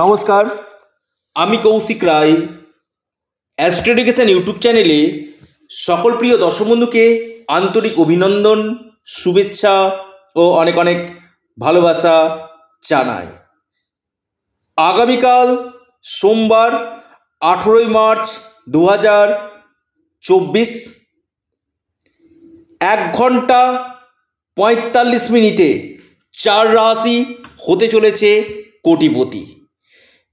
নমস্কার আমি কৌশিক রায় অ্যাস্ট্রোডিকেশন ইউটিউব চ্যানেলে সকল প্রিয় দর্শক বন্ধুকে আন্তরিক অভিনন্দন শুভেচ্ছা ও অনেক অনেক ভালোবাসা জানাই আগামীকাল সোমবার আঠেরোই মার্চ দু হাজার চব্বিশ এক ঘন্টা পঁয়তাল্লিশ মিনিটে চার রাশি হতে চলেছে কোটিপতি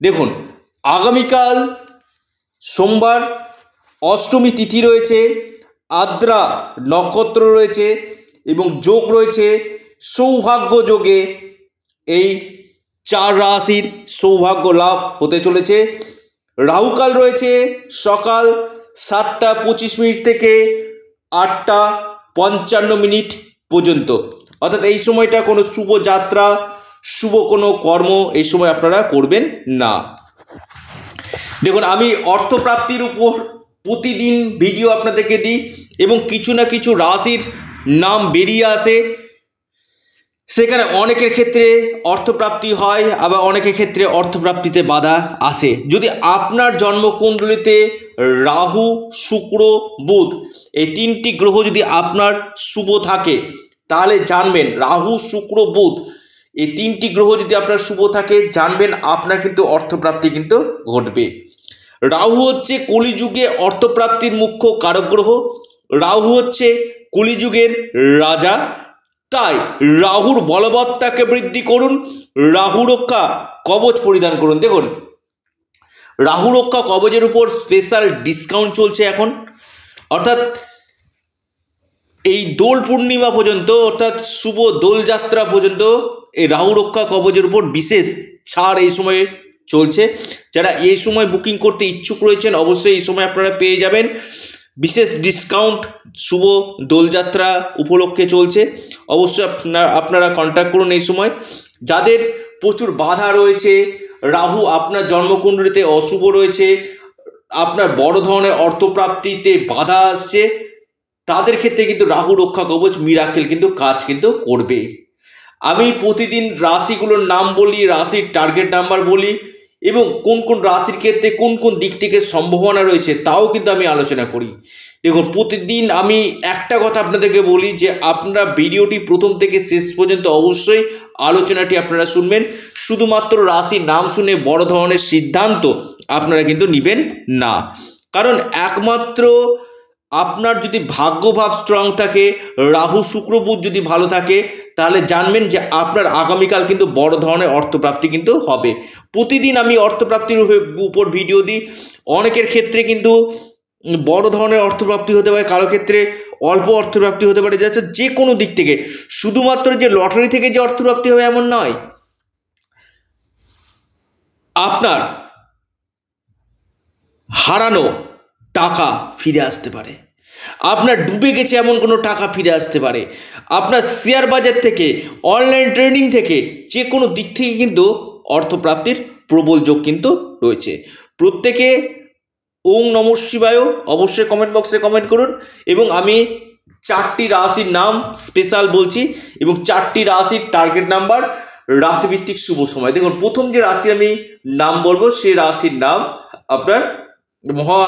দেখুন আগামীকাল সোমবার অষ্টমী তিথি রয়েছে আদ্রা নক্ষত্র রয়েছে এবং যোগ রয়েছে সৌভাগ্য যোগে এই চার রাশির সৌভাগ্য লাভ হতে চলেছে রাহুকাল রয়েছে সকাল সাতটা পঁচিশ মিনিট থেকে আটটা পঞ্চান্ন মিনিট পর্যন্ত অর্থাৎ এই সময়টা কোনো শুভযাত্রা শুভ কোনো কর্ম এই সময় আপনারা করবেন না দেখুন আমি অর্থপ্রাপ্তির উপর প্রতিদিন ভিডিও আপনাদেরকে দিই এবং কিছু না কিছু রাশির নাম বেরিয়ে আসে সেখানে অনেকের ক্ষেত্রে অর্থপ্রাপ্তি হয় আবার অনেকের ক্ষেত্রে অর্থপ্রাপ্তিতে বাধা আসে যদি আপনার জন্মকুণ্ডলিতে রাহু শুক্র বুধ এই তিনটি গ্রহ যদি আপনার শুভ থাকে তাহলে জানবেন রাহু শুক্র বুধ এই তিনটি গ্রহ যদি আপনার শুভ থাকে জানবেন আপনার কিন্তু অর্থপ্রাপ্তি কিন্তু ঘটবে রাহু হচ্ছে কলিযুগে অর্থপ্রাপ্তির মুখ্য কারক গ্রহ রাহু হচ্ছে কলিযুগের রাজা তাই রাহুর বলবত্তাকে বৃদ্ধি করুন রাহু রক্ষা কবচ পরিধান করুন দেখুন রাহু রক্ষা কবচের উপর স্পেশাল ডিসকাউন্ট চলছে এখন অর্থাৎ এই দোল পূর্ণিমা পর্যন্ত অর্থাৎ শুভ দোলযাত্রা পর্যন্ত এই রাহু রক্ষা কবচের উপর বিশেষ ছাড় এই সময়ে চলছে যারা এই সময় বুকিং করতে ইচ্ছুক রয়েছেন অবশ্যই এই সময় আপনারা পেয়ে যাবেন বিশেষ ডিসকাউন্ট শুভ দোলযাত্রা উপলক্ষে চলছে অবশ্যই আপনার আপনারা কন্ট্যাক্ট করুন এই সময় যাদের প্রচুর বাধা রয়েছে রাহু আপনার জন্মকুণ্ডলিতে অশুভ রয়েছে আপনার বড় ধরনের অর্থপ্রাপ্তিতে বাধা আসছে তাদের ক্ষেত্রে কিন্তু রাহু রক্ষা কবচ মিরাকেল কিন্তু কাজ কিন্তু করবেই আমি প্রতিদিন রাশিগুলোর নাম বলি রাশির টার্গেট নাম্বার বলি এবং কোন কোন রাশির ক্ষেত্রে কোন কোন দিক থেকে সম্ভাবনা রয়েছে তাও কিন্তু আমি আলোচনা করি দেখুন প্রতিদিন আমি একটা কথা আপনাদেরকে বলি যে আপনারা ভিডিওটি প্রথম থেকে শেষ পর্যন্ত অবশ্যই আলোচনাটি আপনারা শুনবেন শুধুমাত্র রাশির নাম শুনে বড় ধরনের সিদ্ধান্ত আপনারা কিন্তু নেবেন না কারণ একমাত্র আপনার যদি ভাগ্যভাব স্ট্রং থাকে রাহু শুক্র বুধ যদি ভালো থাকে তাহলে জানবেন যে আপনার আগামীকাল কিন্তু বড় ধরনের অর্থপ্রাপ্তি কিন্তু হবে প্রতিদিন আমি অর্থপ্রাপ্তির উপর ভিডিও দিই অনেকের ক্ষেত্রে কিন্তু বড় ধরনের অর্থপ্রাপ্তি হতে পারে কারো ক্ষেত্রে অল্প অর্থপ্রাপ্তি হতে পারে যাচ্ছে যে কোনো দিক থেকে শুধুমাত্র যে লটারি থেকে যে অর্থপ্রাপ্তি হবে এমন নয় আপনার হারানো টাকা ফিরে আসতে পারে আপনার ডুবে গেছে এমন কোনো টাকা ফিরে আসতে পারে আপনার শেয়ার বাজার থেকে অনলাইন ট্রেডিং থেকে যে কোনো দিক থেকে কিন্তু অর্থপ্রাপ্তির প্রবল যোগ কিন্তু রয়েছে প্রত্যেকে ওং নম শিবায় অবশ্যই কমেন্ট বক্সে কমেন্ট করুন এবং আমি চারটি রাশির নাম স্পেশাল বলছি এবং চারটি রাশির টার্গেট নাম্বার রাশিভিত্তিক শুভ সময় দেখুন প্রথম যে রাশি আমি নাম বলবো সেই রাশির নাম আপনার মহা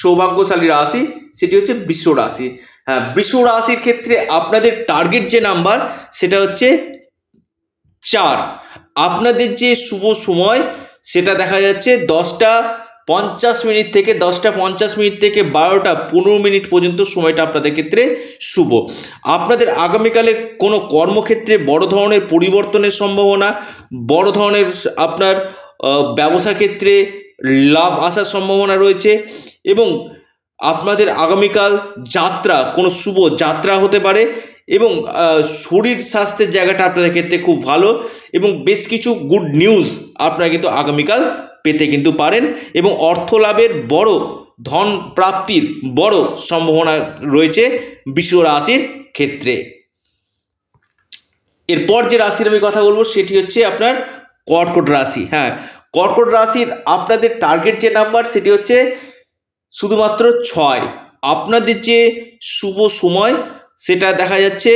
সৌভাগ্যশালী রাশি সেটি হচ্ছে বৃষ রাশি হ্যাঁ বৃষ রাশির ক্ষেত্রে আপনাদের টার্গেট যে নাম্বার সেটা হচ্ছে চার আপনাদের যে শুভ সময় সেটা দেখা যাচ্ছে দশটা পঞ্চাশ মিনিট থেকে দশটা পঞ্চাশ মিনিট থেকে বারোটা পনেরো মিনিট পর্যন্ত সময়টা আপনাদের ক্ষেত্রে শুভ আপনাদের আগামীকালে কোনো কর্মক্ষেত্রে বড় ধরনের পরিবর্তনের সম্ভাবনা বড় ধরনের আপনার ব্যবসা ক্ষেত্রে লাভ আসার সম্ভাবনা রয়েছে এবং আপনাদের আগামীকাল যাত্রা কোনো শুভ যাত্রা হতে পারে এবং শরীর স্বাস্থ্যের জায়গাটা আপনাদের ক্ষেত্রে খুব ভালো এবং বেশ কিছু গুড নিউজ আপনারা কিন্তু আগামীকাল পেতে কিন্তু পারেন এবং অর্থ লাভের বড় ধন প্রাপ্তির বড় সম্ভাবনা রয়েছে বিশ্ব রাশির ক্ষেত্রে এরপর যে রাশির আমি কথা বলবো সেটি হচ্ছে আপনার কর্কট রাশি হ্যাঁ কর্কট রাশির আপনাদের টার্গেট যে নাম্বার সেটি হচ্ছে শুধুমাত্র ছয় আপনাদের যে শুভ সময় সেটা দেখা যাচ্ছে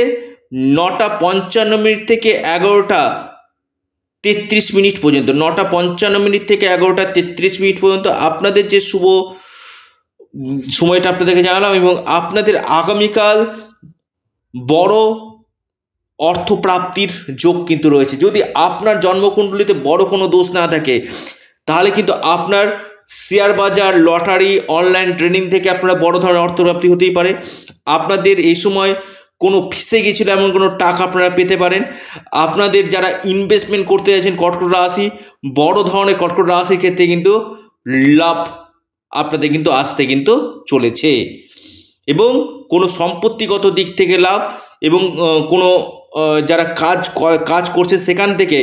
নটা পঞ্চান্ন মিনিট থেকে এগারোটা তেত্রিশ মিনিট পর্যন্ত নটা পঞ্চান্ন মিনিট থেকে এগারোটা তেত্রিশ মিনিট পর্যন্ত আপনাদের যে শুভ সময়টা আপনাদেরকে জানালাম এবং আপনাদের আগামীকাল বড় অর্থপ্রাপ্তির যোগ কিন্তু রয়েছে যদি আপনার জন্মকুণ্ডলিতে বড় কোনো দোষ না থাকে তাহলে কিন্তু আপনার শেয়ার বাজার লটারি অনলাইন ট্রেনিং থেকে আপনারা বড় ধরনের অর্থপ্রাপ্তি হতেই পারে আপনাদের এই সময় কোনো ফিসে গেছিলো এমন কোনো টাকা আপনারা পেতে পারেন আপনাদের যারা ইনভেস্টমেন্ট করতে যাচ্ছেন কটকট রাশি বড় ধরনের কটকট রাশির ক্ষেত্রে কিন্তু লাভ আপনাদের কিন্তু আসতে কিন্তু চলেছে এবং কোনো সম্পত্তিগত দিক থেকে লাভ এবং কোনো যারা কাজ কাজ করছে সেখান থেকে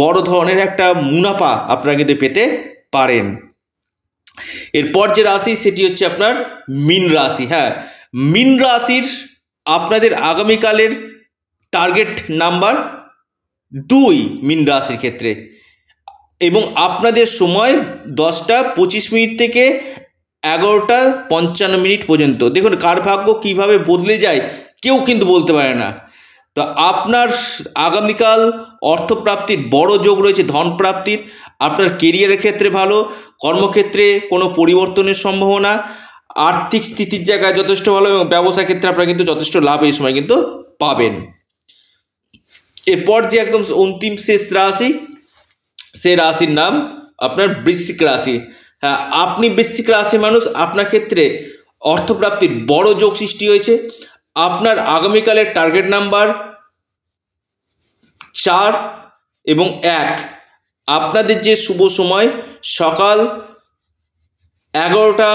বড় ধরনের একটা মুনাফা আপনারা কিন্তু পেতে পারেন এরপর যে রাশি সেটি হচ্ছে আপনার মিন রাশি হ্যাঁ মিন রাশির আপনাদের আগামীকালের টার্গেট নাম্বার দুই মিন রাশির ক্ষেত্রে এবং আপনাদের সময় দশটা পঁচিশ মিনিট থেকে এগারোটা পঞ্চান্ন মিনিট পর্যন্ত দেখুন কার ভাগ্য কীভাবে বদলে যায় কেউ কিন্তু বলতে পারে না তো আপনার আগামীকাল অর্থপ্রাপ্তির বড় যোগ রয়েছে ধনপ্রাপ্তির আপনার কেরিয়ারের ক্ষেত্রে ভালো কর্মক্ষেত্রে কোনো পরিবর্তনের সম্ভাবনা আর্থিক স্থিতির জায়গায় যথেষ্ট ভালো এবং ব্যবসা ক্ষেত্রে আপনারা কিন্তু যথেষ্ট লাভ এই সময় কিন্তু পাবেন এরপর যে একদম অন্তিম শেষ রাশি সে রাশির নাম আপনার বৃশ্চিক রাশি হ্যাঁ আপনি বৃশ্চিক রাশি মানুষ আপনার ক্ষেত্রে অর্থপ্রাপ্তির বড় যোগ সৃষ্টি হয়েছে আপনার আগামীকালের টার্গেট নাম্বার চার এবং এক আপনাদের যে শুভ সময় সকাল এগারোটা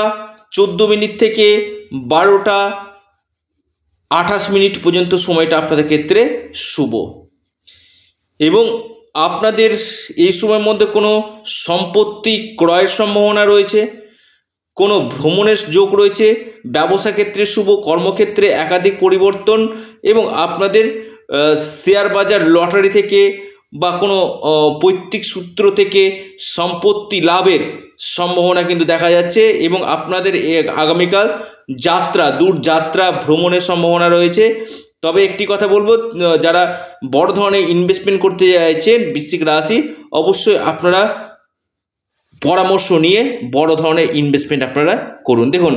চোদ্দো মিনিট থেকে বারোটা আঠাশ মিনিট পর্যন্ত সময়টা আপনাদের ক্ষেত্রে শুভ এবং আপনাদের এই সময়ের মধ্যে কোনো সম্পত্তি ক্রয়ের সম্ভাবনা রয়েছে কোনো ভ্রমণের যোগ রয়েছে ব্যবসা ক্ষেত্রে শুভ কর্মক্ষেত্রে একাধিক পরিবর্তন এবং আপনাদের শেয়ার বাজার লটারি থেকে বা কোনো পৈতৃক সূত্র থেকে সম্পত্তি লাভের সম্ভাবনা কিন্তু দেখা যাচ্ছে এবং আপনাদের আগামীকাল যাত্রা দূর যাত্রা ভ্রমণের সম্ভাবনা রয়েছে তবে একটি কথা বলবো যারা বড় ধরনের ইনভেস্টমেন্ট করতে চাইছেন বৃশ্চিক রাশি অবশ্যই আপনারা পরামর্শ নিয়ে বড় ধরনের ইনভেস্টমেন্ট আপনারা করুন দেখুন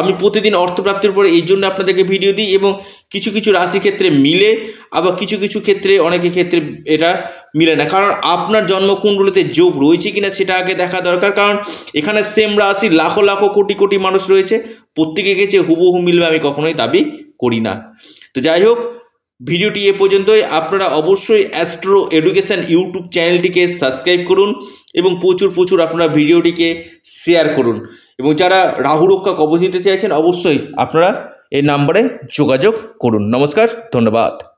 আমি প্রতিদিন অর্থপ্রাপ্তির পরে এই জন্য আপনাদেরকে ভিডিও দিই এবং কিছু কিছু রাশি ক্ষেত্রে মিলে আবার কিছু কিছু ক্ষেত্রে অনেকের ক্ষেত্রে এটা মিলে না কারণ আপনার জন্মকুণ্ডলিতে যোগ রয়েছে কিনা সেটা আগে দেখা দরকার কারণ এখানে সেম রাশি লাখো লাখো কোটি কোটি মানুষ রয়েছে প্রত্যেকে গেছে হুবহু মিলবে আমি কখনোই দাবি করি না তো যাই হোক ভিডিওটি এ পর্যন্তই আপনারা অবশ্যই অ্যাস্ট্রো এডুকেশান ইউটিউব চ্যানেলটিকে সাবস্ক্রাইব করুন এবং প্রচুর প্রচুর আপনারা ভিডিওটিকে শেয়ার করুন এবং যারা রাহু রক্ষা কবচ নিতে চাইছেন অবশ্যই আপনারা এই নাম্বারে যোগাযোগ করুন নমস্কার ধন্যবাদ